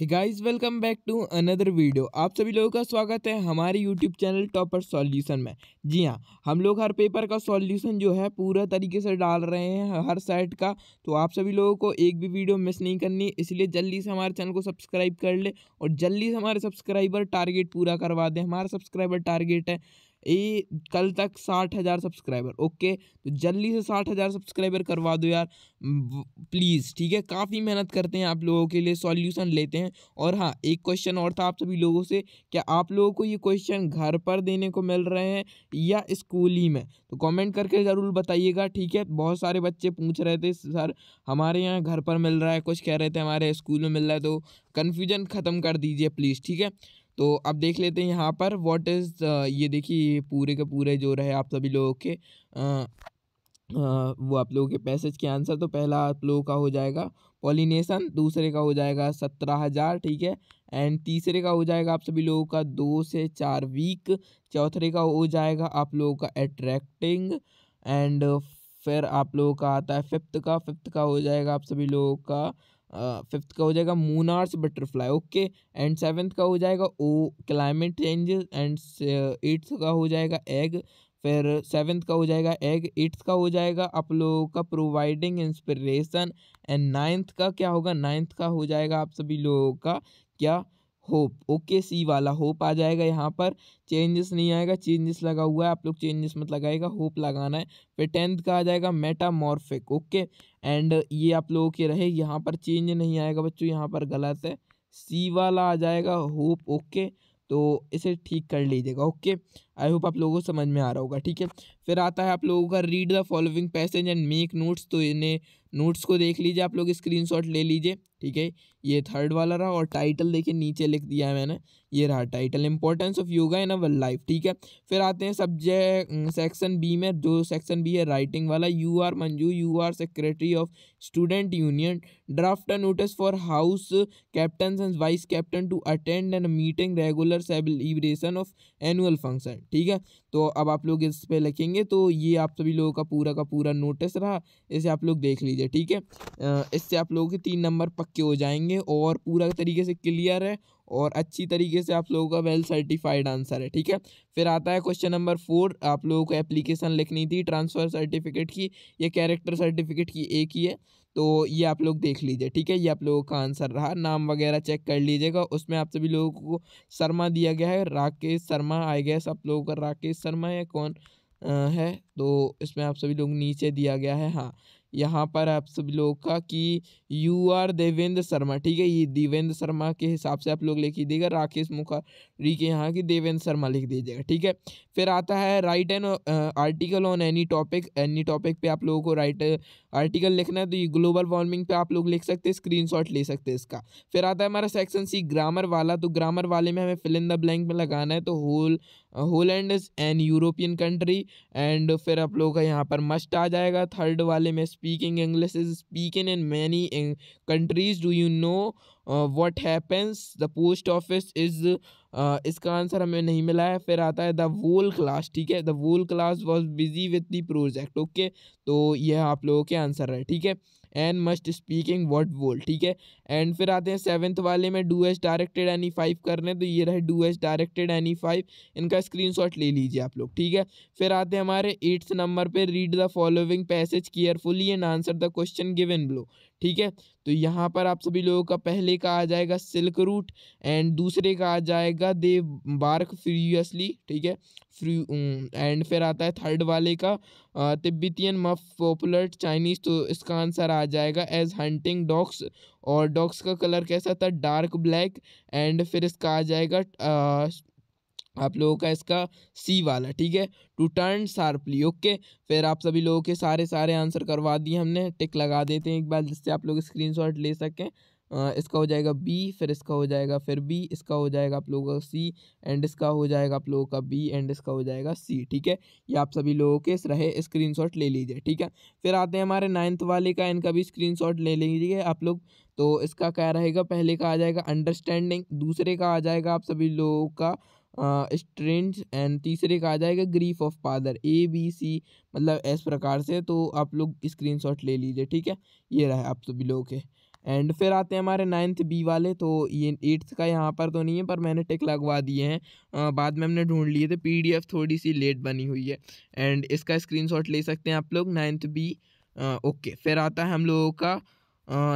Hey guys welcome back to another video आप सभी लोगों का स्वागत है हमारे यूट्यूब चैनल टॉपर सॉल्यूशन में जी हाँ हम लोग हर पेपर का सॉल्यूशन जो है पूरा तरीके से डाल रहे हैं हर साइट का तो आप सभी लोगों को एक भी वीडियो मिस नहीं करनी इसलिए जल्दी से हमारे चैनल को सब्सक्राइब कर ले और जल्दी से हमारे सब्सक्राइबर टारगेट पूरा करवा दें हमारा सब्सक्राइबर टारगेट है ये कल तक साठ हज़ार सब्सक्राइबर ओके तो जल्दी से साठ हज़ार सब्सक्राइबर करवा दो यार प्लीज़ ठीक है काफ़ी मेहनत करते हैं आप लोगों के लिए सॉल्यूशन लेते हैं और हाँ एक क्वेश्चन और था आप सभी लोगों से क्या आप लोगों को ये क्वेश्चन घर पर देने को मिल रहे हैं या स्कूल ही में तो कमेंट करके ज़रूर बताइएगा ठीक है बहुत सारे बच्चे पूछ रहे थे सर हमारे यहाँ घर पर मिल रहा है कुछ कह रहे थे हमारे स्कूल में मिल रहा है तो कन्फ्यूजन ख़त्म कर दीजिए प्लीज़ ठीक है तो अब देख लेते हैं यहाँ पर व्हाट इज़ uh, ये देखिए पूरे के पूरे जो रहे आप सभी लोगों के uh, uh, वो आप लोगों के पैसेज के आंसर तो पहला आप लोगों का हो जाएगा पॉलिनेशन दूसरे का हो जाएगा सत्रह हज़ार ठीक है एंड तीसरे का हो जाएगा आप सभी लोगों का दो से चार वीक चौथे का हो जाएगा आप लोगों का अट्रैक्टिंग एंड फिर आप लोगों का आता है फिफ्थ का फिफ्थ का हो जाएगा आप सभी लोगों का फिफ्थ का हो जाएगा मूनार्स बटरफ्लाई ओके एंड सेवन्थ का हो जाएगा ओ क्लाइमेट चेंजेस एंड एट्थ का हो जाएगा एग फिर सेवन्थ का हो जाएगा एग एट्थ का हो जाएगा आप लोगों का प्रोवाइडिंग इंस्पिरेशन एंड नाइन्थ का क्या होगा नाइन्थ का हो जाएगा आप सभी लोगों का क्या होप ओके सी वाला होप आ जाएगा यहाँ पर चेंजेस नहीं आएगा चेंजेस लगा हुआ है आप लोग चेंजेस मत लगाएगा होप लगाना है फिर टेंथ का आ जाएगा मेटामॉर्फिक ओके एंड ये आप लोगों के रहे यहाँ पर चेंज नहीं आएगा बच्चों यहाँ पर गलत है सी वाला आ जाएगा होप ओके तो इसे ठीक कर लीजिएगा ओके आई होप आप लोगों को समझ में आ रहा होगा ठीक है फिर आता है आप लोगों का read the following passage and make notes तो इन्हें नोट्स को देख लीजिए आप लोग स्क्रीनशॉट ले लीजिए ठीक है ये थर्ड वाला रहा और टाइटल देखिए नीचे लिख दिया है मैंने ये रहा title importance of yoga in our life ठीक है फिर आते हैं सब्जेक्ट सेक्शन बी में जो सेक्शन बी है राइटिंग वाला you are Manju you are secretary of student union draft a notice for house captain and vice captain to attend an meeting regular celebration of annual function ठीक है तो अब आप लोग इस पर लिखेंगे तो ये आप सभी लोगों का पूरा का पूरा नोटिस रहा इसे आप लोग देख लीजिए ठीक है इससे आप लोगों के तीन नंबर पक्के हो जाएंगे और पूरा तरीके से क्लियर है और अच्छी तरीके से आप लोगों का वेल सर्टिफाइड आंसर है ठीक है फिर आता है क्वेश्चन नंबर फोर आप लोगों को एप्लीकेशन लिखनी थी ट्रांसफ़र सर्टिफिकेट की या कैरेक्टर सर्टिफिकेट की एक ही है तो ये आप लोग देख लीजिए ठीक है ये आप लोगों का आंसर रहा नाम वगैरह चेक कर लीजिएगा उसमें आप सभी लोगों को शर्मा दिया गया है राकेश शर्मा आई गैस आप लोगों का राकेश शर्मा है कौन है तो इसमें आप सभी लोग नीचे दिया गया है हाँ यहाँ पर आप सब लोग का कि यू आर देवेंद्र शर्मा ठीक है ये देवेंद्र शर्मा के हिसाब से आप लोग लिख दीजिएगा राकेश मुखारी के यहाँ की देवेंद्र शर्मा लिख दीजिएगा ठीक है फिर आता है write an article on any topic any topic पे आप लोगों को राइट आर्टिकल लिखना है तो ये ग्लोबल वार्मिंग पे आप लोग लिख सकते हैं स्क्रीनशॉट ले सकते हैं इसका फिर आता है हमारा सेक्शन सी ग्रामर वाला तो ग्रामर वाले में हमें फिल इन द ब्लैंक में लगाना है तो whole Holland is an European country and फिर आप लोग का यहाँ पर मस्ट आ जाएगा थर्ड वाले में speaking English is speaking in many countries do you know what happens the post office is इसका आंसर हमें नहीं मिला है फिर आता है द वोल क्लास ठीक है the whole class was busy with the project okay तो यह आप लोगों के आंसर है ठीक है and must speaking what whole ठीक है एंड फिर आते हैं सेवन्थ वाले में do as directed any five करने तो ये रहे do as directed any five इनका स्क्रीन शॉट ले लीजिए आप लोग ठीक है फिर आते हैं हमारे एट्थ नंबर पर read the following passage carefully and answer the question given below ठीक है तो यहाँ पर आप सभी लोगों का पहले का आ जाएगा सिल्क रूट एंड दूसरे का आ जाएगा दे बार्क फ्रीसली ठीक है फ्री एंड फिर आता है थर्ड वाले का तिब्बतियन मफ पॉपुलर चाइनीज़ तो इसका आंसर आ जाएगा एज हंटिंग डॉग्स और डॉग्स का कलर कैसा था डार्क ब्लैक एंड फिर इसका आ जाएगा आ, आप लोगों का इसका सी वाला ठीक है टू टर्न शार्पली ओके फिर आप सभी लोगों के सारे सारे आंसर करवा दिए हमने टिक लगा देते हैं एक बार जिससे आप लोग स्क्रीन ले सकें इसका हो जाएगा बी फिर इसका हो जाएगा फिर बी इसका हो जाएगा आप लोगों का सी एंड इसका हो जाएगा आप लोगों का बी एंड इसका हो जाएगा सी ठीक है ये आप सभी लोगों के रहे स्क्रीनशॉट ले लीजिए ठीक है फिर आते हैं हमारे नाइन्थ वाले का इनका भी स्क्रीनशॉट ले लीजिए आप लोग तो इसका क्या रहेगा पहले का आ जाएगा अंडरस्टैंडिंग दूसरे का आ जाएगा आप सभी लोगों का स्ट्रेंथ एंड तीसरे का आ जाएगा grief of father A B C मतलब इस प्रकार से तो आप लोग स्क्रीनशॉट ले लीजिए ठीक है ये रहा आप सभी लोग के एंड फिर आते हैं हमारे नाइन्थ बी वाले तो ये एट्थ का यहाँ पर तो नहीं है पर मैंने टिक लगवा दिए हैं बाद में हमने ढूंढ लिए थे पीडीएफ थोड़ी सी लेट बनी हुई है एंड इसका स्क्रीनशॉट ले सकते हैं आप लोग नाइन्थ बी ओके फिर आता है हम लोगों का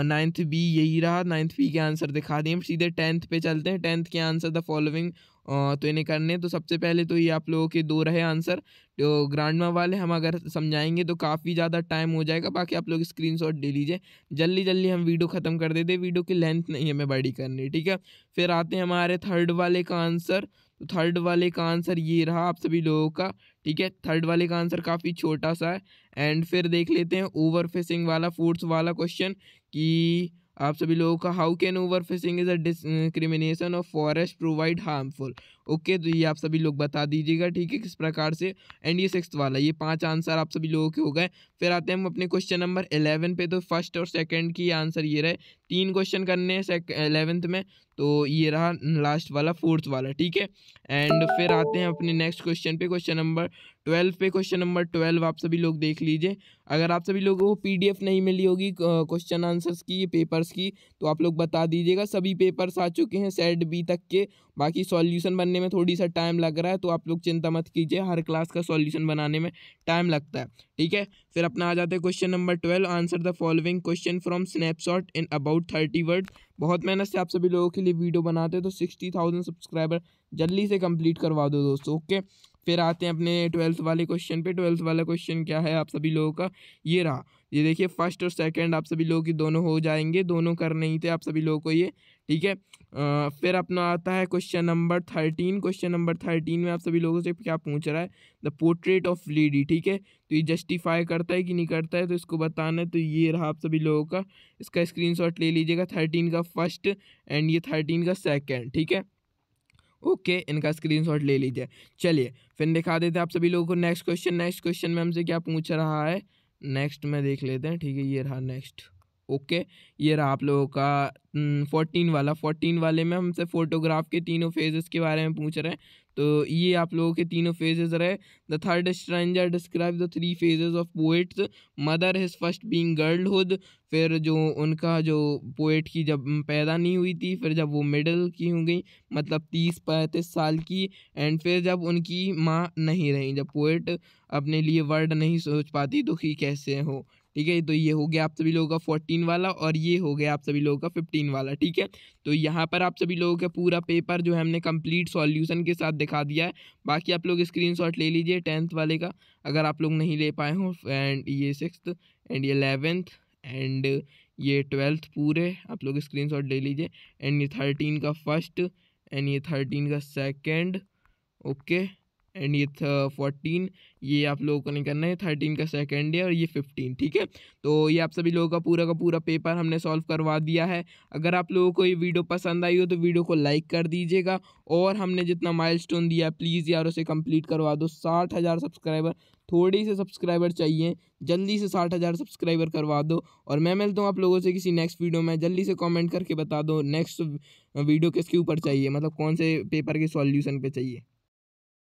नाइन्थ बी यही रहा नाइन्थ बी के आंसर दिखा दिए हम सीधे टेंथ पे चलते हैं टेंथ के आंसर द फॉलोइंग तो इन्हें करने तो सबसे पहले तो ये आप लोगों के दो रहे आंसर जो तो ग्रांड वाले हम अगर समझाएंगे तो काफ़ी ज़्यादा टाइम हो जाएगा बाकी आप लोग स्क्रीन शॉट दे लीजिए जल्दी जल्दी हम वीडियो ख़त्म कर देते वीडियो की लेंथ नहीं हमें बड़ी करनी ठीक है फिर आते हैं हमारे थर्ड वाले का आंसर तो थर्ड वाले का आंसर ये रहा आप सभी लोगों का ठीक है थर्ड वाले का आंसर काफ़ी छोटा सा है एंड फिर देख लेते हैं ओवर फेसिंग वाला फोर्थ वाला क्वेश्चन कि आप सभी लोगों का how can overfishing is a discrimination of forest provide harmful okay तो ये आप सभी लोग बता दीजिएगा ठीक है किस प्रकार से एंड ये सिक्स वाला ये पाँच आंसर आप सभी लोगों के हो गए फिर आते हैं हम अपने क्वेश्चन नंबर एलेवन पे तो फर्स्ट और सेकेंड की आंसर ये रहे तीन क्वेश्चन करने हैं एलेवेंथ में तो ये रहा लास्ट वाला फोर्थ वाला ठीक है एंड फिर आते हैं अपने नेक्स्ट क्वेश्चन पे क्वेश्चन नंबर ट्वेल्व पे क्वेश्चन नंबर ट्वेल्व आप सभी लोग देख लीजिए अगर आप सभी लोगों को पीडीएफ नहीं मिली होगी क्वेश्चन आंसर्स की पेपर्स की तो आप लोग बता दीजिएगा सभी पेपर्स आ चुके हैं सेट बी तक के बाकी सॉल्यूशन बनने में थोड़ी सा टाइम लग रहा है तो आप लोग चिंता मत कीजिए हर क्लास का सॉल्यूशन बनाने में टाइम लगता है ठीक है फिर अपना आ जाते हैं question number twelve answer the following question from snapshot in about thirty word बहुत मेहनत से आप सभी लोगों के लिए वीडियो बनाते हैं तो सिक्सटी थाउजेंड सब्सक्राइबर जल्दी से कंप्लीट करवा दो दोस्तों ओके फिर आते हैं अपने ट्वेल्थ वाले क्वेश्चन पे ट्वेल्थ वाला क्वेश्चन क्या है आप सभी लोगों का ये रहा ये देखिए फर्स्ट और सेकंड आप सभी लोगों की दोनों हो जाएंगे दोनों कर नहीं थे आप सभी लोगों को ये ठीक है फिर अपना आता है question number thirteen question number thirteen में आप सभी लोगों से क्या पूछ रहा है द पोर्ट्रेट ऑफ लेडी ठीक है तो ये जस्टिफाई करता है कि नहीं करता है तो इसको बताना है तो ये रहा आप सभी लोगों का इसका स्क्रीन ले लीजिएगा थर्टीन का फर्स्ट एंड ये थर्टीन का सेकेंड ठीक है ओके okay, इनका स्क्रीनशॉट ले लीजिए चलिए फिर दिखा देते हैं आप सभी लोगों को नेक्स्ट क्वेश्चन नेक्स्ट क्वेश्चन में हमसे क्या पूछ रहा है नेक्स्ट में देख लेते हैं ठीक है ये रहा नेक्स्ट ओके ये रहा आप लोगों का फोर्टीन वाला फोर्टीन वाले में हमसे फोटोग्राफ के तीनों फेजेस के बारे में पूछ रहे हैं तो ये आप लोगों के तीनों फेजेज रहे the third stranger describe the three phases of poet's mother his first being hood फिर जो उनका जो पोइट की जब पैदा नहीं हुई थी फिर जब वो मिडल की हो गई मतलब तीस पैंतीस साल की एंड फिर जब उनकी माँ नहीं रही जब पोइट अपने लिए वर्ड नहीं सोच पाती तो कैसे हो ठीक है तो ये हो गया आप सभी लोगों का फोर्टीन वाला और ये हो गया आप सभी लोगों का फिफ्टीन वाला ठीक है तो यहाँ पर आप सभी लोगों का पूरा पेपर जो है हमने कंप्लीट सॉल्यूशन के साथ दिखा दिया है बाकी आप लोग स्क्रीनशॉट ले लीजिए टेंथ वाले का अगर आप लोग नहीं ले पाए हो एंड ये सिक्स एंड ये एलेवेंथ एंड ये ट्वेल्थ पूरे आप लोग स्क्रीन ले लीजिए एंड ये थर्टीन का फर्स्ट एंड ये थर्टीन का सेकेंड ओके okay. एंड ये फोर्टीन ये आप लोगों को नहीं करना है थर्टीन का सेकेंड है और ये फिफ्टीन ठीक है तो ये आप सभी लोगों का पूरा का पूरा पेपर हमने सॉल्व करवा दिया है अगर आप लोगों को ये वीडियो पसंद आई हो तो वीडियो को लाइक कर दीजिएगा और हमने जितना माइलस्टोन दिया प्लीज़ यार उसे कंप्लीट करवा दो साठ हज़ार सब्सक्राइबर थोड़ी से सब्सक्राइबर चाहिए जल्दी से साठ हज़ार सब्सक्राइबर करवा दो और मैं मिलता हूँ आप लोगों से किसी नेक्स्ट वीडियो में जल्दी से कमेंट करके बता दो नेक्स्ट वीडियो किसके ऊपर चाहिए मतलब कौन से पेपर के सॉल्यूशन पे चाहिए